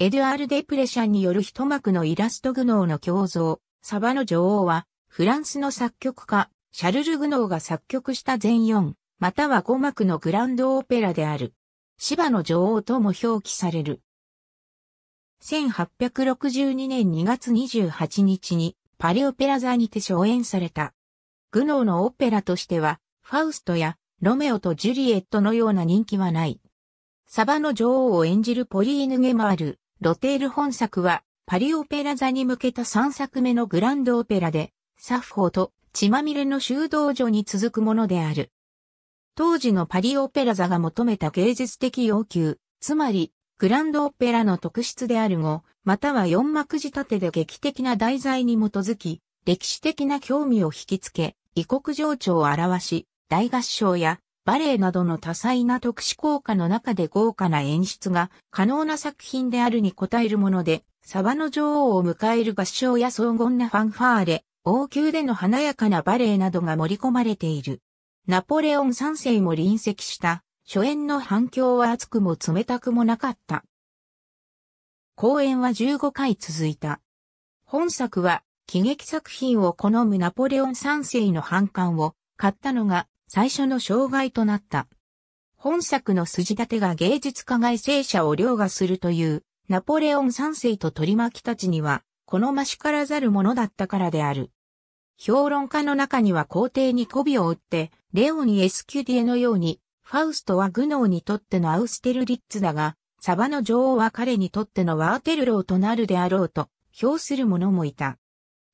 エドゥアール・デプレシャンによる一幕のイラストグノーの胸像、サバの女王は、フランスの作曲家、シャルル・グノーが作曲した全4、または5幕のグランドオペラである。芝の女王とも表記される。1862年2月28日にパリオペラ座にて初演された。グノーのオペラとしては、ファウストやロメオとジュリエットのような人気はない。サバの女王を演じるポリーヌ・ゲマール、ロテール本作は、パリオペラ座に向けた3作目のグランドオペラで、サッフォーと血まみれの修道女に続くものである。当時のパリオペラ座が求めた芸術的要求、つまり、グランドオペラの特質である後、または四幕仕立てで劇的な題材に基づき、歴史的な興味を引きつけ、異国情緒を表し、大合唱やバレエなどの多彩な特殊効果の中で豪華な演出が可能な作品であるに応えるもので、サバの女王を迎える合唱や荘厳なファンファーレ、王宮での華やかなバレエなどが盛り込まれている。ナポレオン三世も臨席した初演の反響は熱くも冷たくもなかった。公演は15回続いた。本作は喜劇作品を好むナポレオン三世の反感を買ったのが最初の障害となった。本作の筋立てが芸術家外生者を凌駕するという、ナポレオン三世と取り巻きたちには、好ましからざるものだったからである。評論家の中には皇帝に媚びを売って、レオニ・エスキュディエのように、ファウストはグノーにとってのアウステルリッツだが、サバの女王は彼にとってのワーテルローとなるであろうと、評する者もいた。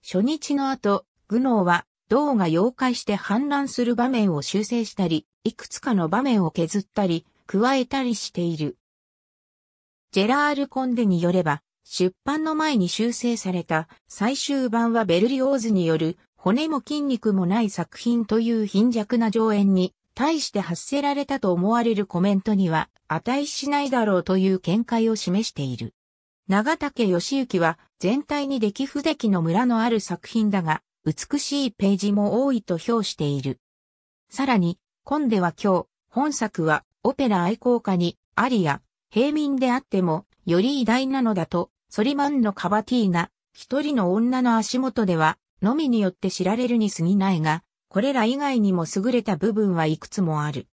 初日の後、グノーは銅が溶解して氾濫する場面を修正したり、いくつかの場面を削ったり、加えたりしている。ジェラール・コンデによれば、出版の前に修正された最終版はベルリオーズによる骨も筋肉もない作品という貧弱な上演に対して発せられたと思われるコメントには値しないだろうという見解を示している。長竹義行は全体に出来不出来の村のある作品だが、美しいページも多いと評している。さらに、コンデは今日、本作はオペラ愛好家に、アリや、平民であっても、より偉大なのだと、ソリマンのカバティーナ、一人の女の足元では、のみによって知られるに過ぎないが、これら以外にも優れた部分はいくつもある。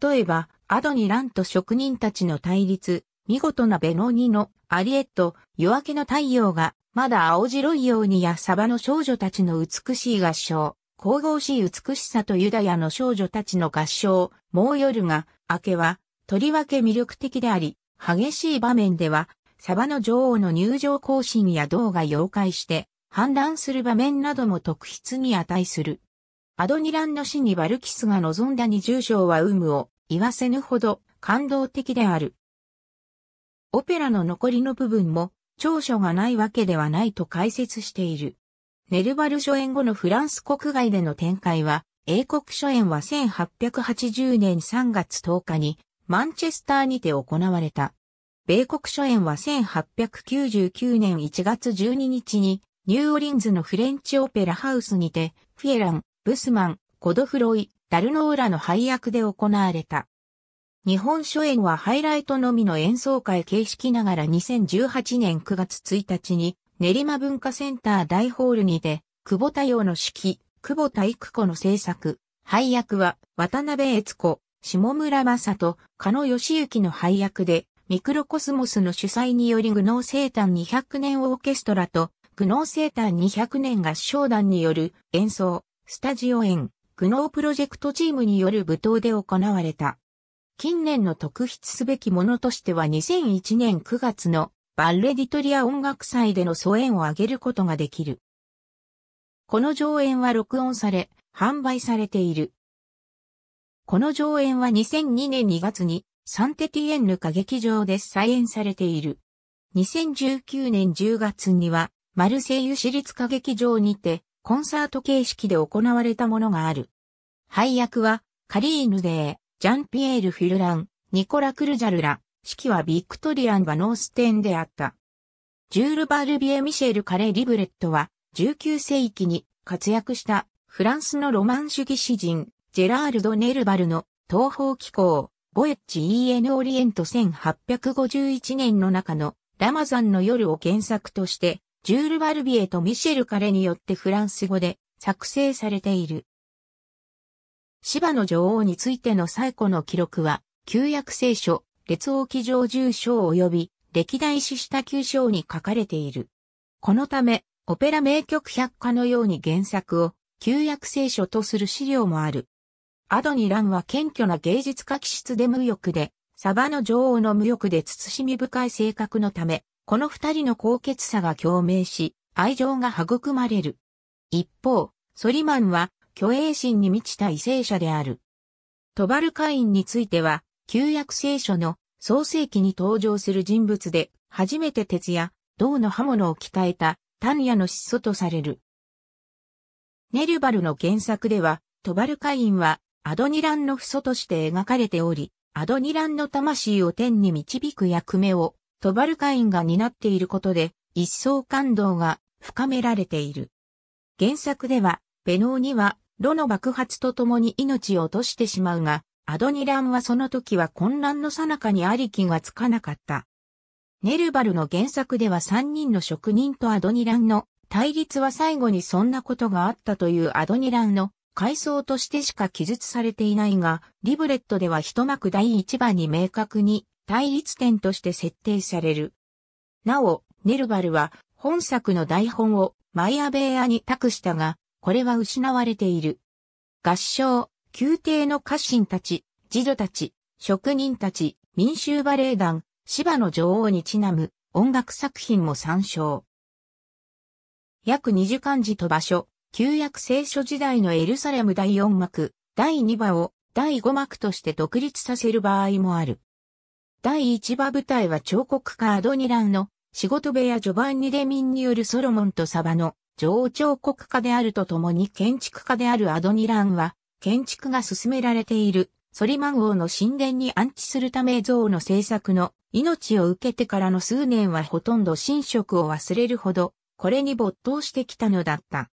例えば、アドニランと職人たちの対立、見事なベノーニのアリエット、夜明けの太陽が、まだ青白いようにやサバの少女たちの美しい合唱、神々しい美しさとユダヤの少女たちの合唱、もう夜が、明けは、とりわけ魅力的であり、激しい場面では、サバの女王の入場行進や動画妖怪して、判断する場面なども特筆に値する。アドニランの死にバルキスが望んだ二重章は有無を言わせぬほど感動的である。オペラの残りの部分も長所がないわけではないと解説している。ネルバル初演後のフランス国外での展開は、英国初演は1880年3月10日にマンチェスターにて行われた。米国初演は1899年1月12日にニューオリンズのフレンチオペラハウスにてフィエラン、ブスマン、コドフロイ、ダルノーラの配役で行われた。日本書演はハイライトのみの演奏会形式ながら2018年9月1日に練馬文化センター大ホールにて、久保田洋の指揮、久保田育子の制作、配役は渡辺悦子、下村正人、加野義行の配役で、ミクロコスモスの主催によりグノー生誕200年オーケストラと、グノー生誕200年合唱団による演奏、スタジオ演、グノープロジェクトチームによる舞踏で行われた。近年の特筆すべきものとしては2001年9月のバッレディトリア音楽祭での疎遠を挙げることができる。この上演は録音され、販売されている。この上演は2002年2月にサンテティエンヌ歌劇場で再演されている。2019年10月にはマルセイユ市立歌劇場にてコンサート形式で行われたものがある。配役はカリーヌデー。ジャンピエール・フィルラン、ニコラ・クルジャルラ、式はビクトリアンバノーステンであった。ジュール・バルビエ・ミシェル・カレ・リブレットは、19世紀に活躍したフランスのロマン主義詩人、ジェラールド・ネルバルの東方機構、ボエッジ・イ n エオリエント1851年の中のラマザンの夜を原作として、ジュール・バルビエとミシェル・カレによってフランス語で作成されている。芝の女王についての最古の記録は、旧約聖書、列王記上1章及び、歴代史下旧章に書かれている。このため、オペラ名曲百科のように原作を、旧約聖書とする資料もある。アドニランは謙虚な芸術家気質で無欲で、サバの女王の無欲で慎み深い性格のため、この二人の高潔さが共鳴し、愛情が育まれる。一方、ソリマンは虚栄心に満ちた為政者である。トバルカインについては、旧約聖書の創世記に登場する人物で、初めて鉄や銅の刃物を鍛えた、タンヤの始祖とされる。ネルバルの原作では、トバルカインは、アドニランの父祖として描かれており、アドニランの魂を天に導く役目を、トバルカインが担っていることで、一層感動が深められている。原作では、ベノーには炉の爆発とともに命を落としてしまうが、アドニランはその時は混乱の最中にありきがつかなかった。ネルバルの原作では3人の職人とアドニランの対立は最後にそんなことがあったというアドニランの回想としてしか記述されていないが、リブレットでは一幕第一番に明確に対立点として設定される。なお、ネルバルは本作の台本をマイアベーアに託したが、これは失われている。合唱、宮廷の家臣たち、児女たち、職人たち、民衆バレエ団、芝の女王にちなむ音楽作品も参照。約二時間時と場所、旧約聖書時代のエルサレム第4幕、第2話を第5幕として独立させる場合もある。第1話舞台は彫刻家アドニランの仕事部屋ジョバンニ・デミンによるソロモンとサバの上彫刻家であるとともに建築家であるアドニランは、建築が進められているソリマン王の神殿に安置するため像の制作の命を受けてからの数年はほとんど神職を忘れるほど、これに没頭してきたのだった。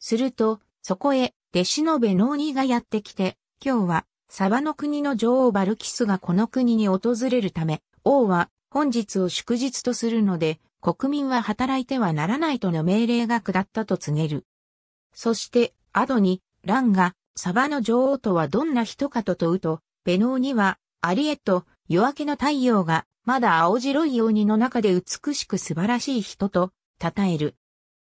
すると、そこへ、弟子のベノーニがやってきて、今日は、サバの国の女王バルキスがこの国に訪れるため、王は本日を祝日とするので、国民は働いてはならないとの命令が下ったと告げる。そして、アドに、ランが、サバの女王とはどんな人かと問うと、ベノーには、アリエット、夜明けの太陽が、まだ青白い鬼の中で美しく素晴らしい人と、称える。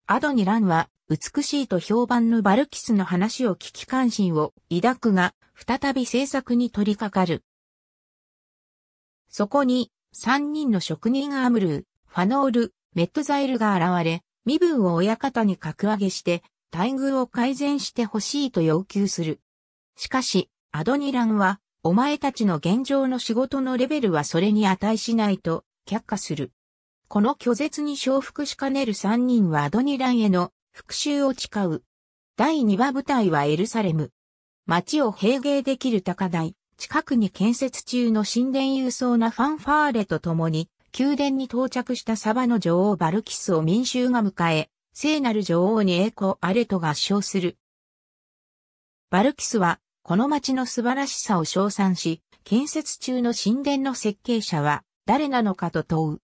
アドニランは、美しいと評判のバルキスの話を聞き関心を抱くが、再び制作に取り掛かる。そこに、三人の職人アムルー、ファノール、メットザイルが現れ、身分を親方に格上げして、待遇を改善してほしいと要求する。しかし、アドニランは、お前たちの現状の仕事のレベルはそれに値しないと、却下する。この拒絶に承服しかねる三人はアドニランへの復讐を誓う。第二話舞台はエルサレム。街を平芸できる高台、近くに建設中の神殿郵送なファンファーレと共に、宮殿に到着したサバの女王バルキスを民衆が迎え、聖なる女王に栄光あれと合唱する。バルキスは、この町の素晴らしさを称賛し、建設中の神殿の設計者は誰なのかと問う。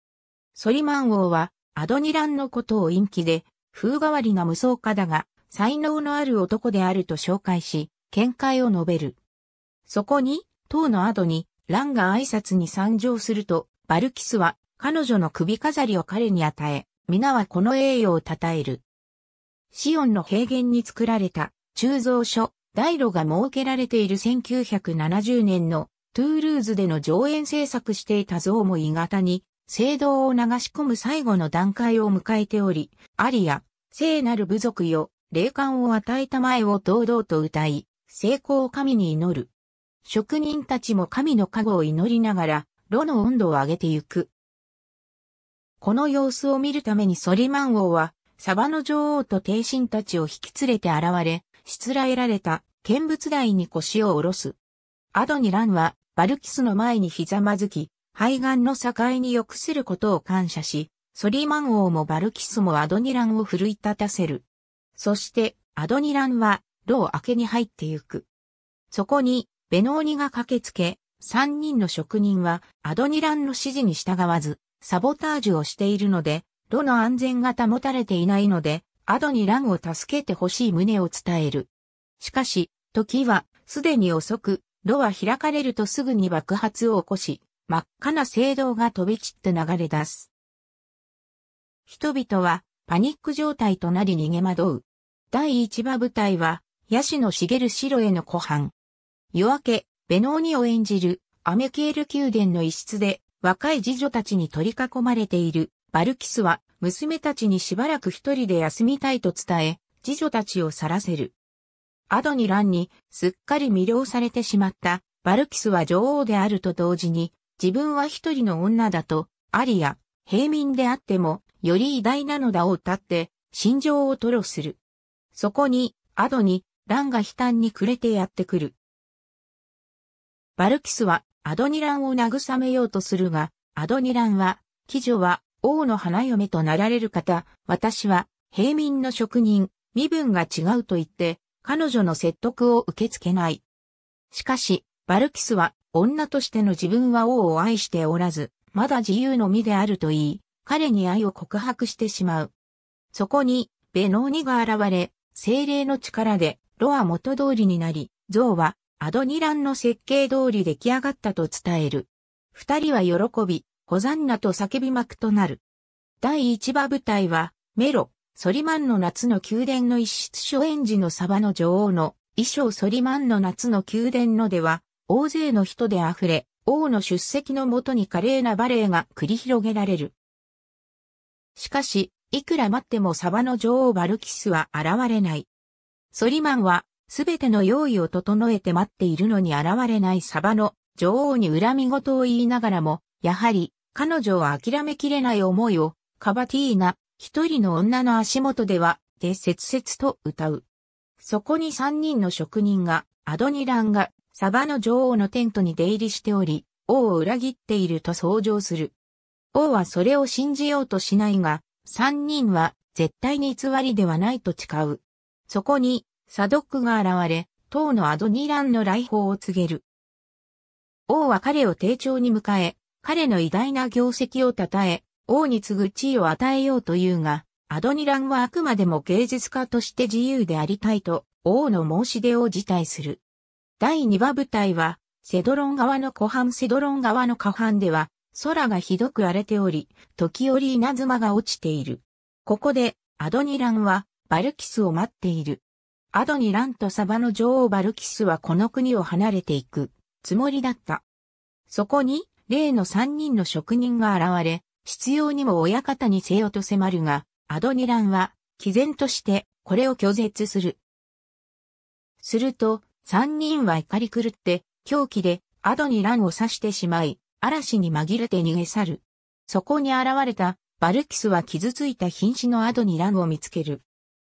ソリマン王は、アドニランのことを陰気で、風変わりな無双家だが、才能のある男であると紹介し、見解を述べる。そこに、当のアドに、ランが挨拶に参上すると、バルキスは彼女の首飾りを彼に与え、皆はこの栄誉を称える。シオンの平原に作られた鋳造所、大炉が設けられている1970年のトゥールーズでの上演制作していた像も鋳型に聖堂を流し込む最後の段階を迎えており、アリア、聖なる部族よ、霊感を与えた前を堂々と歌い、成功を神に祈る。職人たちも神の加護を祈りながら、炉の温度を上げてゆく。この様子を見るためにソリマン王は、サバの女王と帝神たちを引き連れて現れ、しつらえられた見物台に腰を下ろす。アドニランは、バルキスの前にひざまずき、肺がんの境に良くすることを感謝し、ソリマン王もバルキスもアドニランを奮い立たせる。そして、アドニランは、炉を明けに入ってゆく。そこに、ベノーニが駆けつけ、三人の職人はアドニランの指示に従わず、サボタージュをしているので、炉の安全が保たれていないので、アドニランを助けてほしい旨を伝える。しかし、時はすでに遅く、炉は開かれるとすぐに爆発を起こし、真っ赤な聖堂が飛び散って流れ出す。人々はパニック状態となり逃げ惑う。第一場部隊は、ヤシの茂る城への湖畔。夜明け、ベノーニを演じるアメケール宮殿の一室で若い次女たちに取り囲まれているバルキスは娘たちにしばらく一人で休みたいと伝え、次女たちを去らせる。アドニランにすっかり魅了されてしまったバルキスは女王であると同時に自分は一人の女だとアリや平民であってもより偉大なのだを歌って心情を吐露する。そこにアドニ、ランが悲嘆に暮れてやってくる。バルキスはアドニランを慰めようとするが、アドニランは、貴女は王の花嫁となられる方、私は平民の職人、身分が違うと言って、彼女の説得を受け付けない。しかし、バルキスは女としての自分は王を愛しておらず、まだ自由の身であると言い、彼に愛を告白してしまう。そこに、ベノーニが現れ、精霊の力で、ロア元通りになり、ゾウはアドニランの設計通り出来上がったと伝える。二人は喜び、ホザンナと叫び幕となる。第一話舞台は、メロ、ソリマンの夏の宮殿の一室初演時のサバの女王の衣装ソリマンの夏の宮殿のでは、大勢の人で溢れ、王の出席のもとに華麗なバレエが繰り広げられる。しかし、いくら待ってもサバの女王バルキスは現れない。ソリマンはすべての用意を整えて待っているのに現れないサバの女王に恨み事を言いながらも、やはり彼女は諦めきれない思いを、カバティーナ、一人の女の足元では、で切々と歌う。そこに三人の職人が、アドニランが、サバの女王のテントに出入りしており、王を裏切っていると想像する。王はそれを信じようとしないが、三人は絶対に偽りではないと誓う。そこにサドックが現れ、当のアドニランの来訪を告げる。王は彼を丁重に迎え、彼の偉大な業績を称え、王に次ぐ地位を与えようというが、アドニランはあくまでも芸術家として自由でありたいと、王の申し出を辞退する。第2話舞台は、セドロン側の湖畔セドロン側の河畔では、空がひどく荒れており、時折稲妻が落ちている。ここで、アドニランは、バルキスを待っている。アドニランとサバの女王バルキスはこの国を離れていくつもりだった。そこに、例の三人の職人が現れ、必要にも親方にせよと迫るが、アドニランは、毅然として、これを拒絶する。すると、三人は怒り狂って、狂気で、アドニランを刺してしまい、嵐に紛れて逃げ去る。そこに現れた、バルキスは傷ついた瀕死のアドニランを見つける。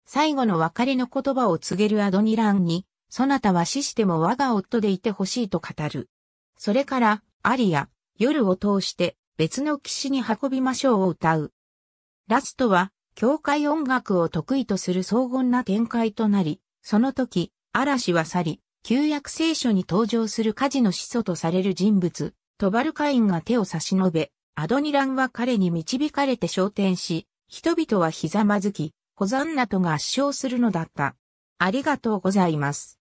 最後の別れの言葉を告げるアドニランに、そなたは死しても我が夫でいてほしいと語る。それから、アリア、夜を通して別の騎士に運びましょうを歌う。ラストは、教会音楽を得意とする荘厳な展開となり、その時、嵐は去り、旧約聖書に登場する火事の始祖とされる人物、トバルカインが手を差し伸べ、アドニランは彼に導かれて昇天し、人々はひざまずき、ホザンナと合唱するのだった。ありがとうございます。